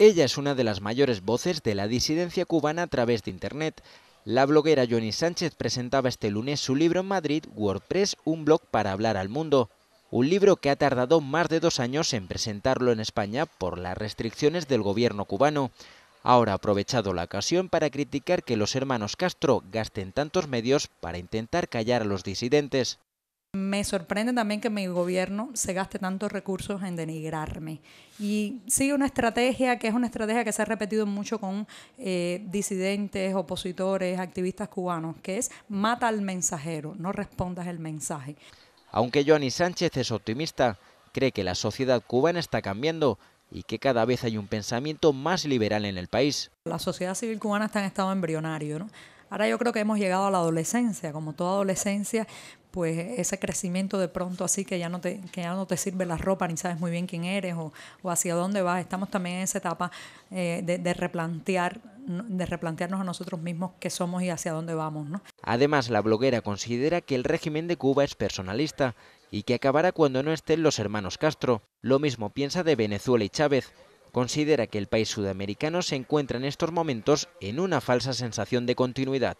Ella es una de las mayores voces de la disidencia cubana a través de Internet. La bloguera Johnny Sánchez presentaba este lunes su libro en Madrid, WordPress, un blog para hablar al mundo. Un libro que ha tardado más de dos años en presentarlo en España por las restricciones del gobierno cubano. Ahora ha aprovechado la ocasión para criticar que los hermanos Castro gasten tantos medios para intentar callar a los disidentes. Me sorprende también que mi gobierno se gaste tantos recursos en denigrarme. Y sigue una estrategia que es una estrategia que se ha repetido mucho con eh, disidentes, opositores, activistas cubanos, que es mata al mensajero, no respondas el mensaje. Aunque Johnny Sánchez es optimista, cree que la sociedad cubana está cambiando y que cada vez hay un pensamiento más liberal en el país. La sociedad civil cubana está en estado embrionario. ¿no? Ahora yo creo que hemos llegado a la adolescencia, como toda adolescencia pues ese crecimiento de pronto así que ya no te, ya no te sirve la ropa ni sabes muy bien quién eres o, hacia dónde vas. Estamos también en esa etapa eh, de, replantear, de replantearnos a nosotros mismos qué somos y hacia dónde vamos. Además, la bloguera considera que el régimen de Cuba es personalista y que acabará cuando no estén los hermanos Castro. Lo mismo piensa de Venezuela y Chávez, considera que el país sudamericano se encuentra en estos momentos en una falsa sensación de continuidad.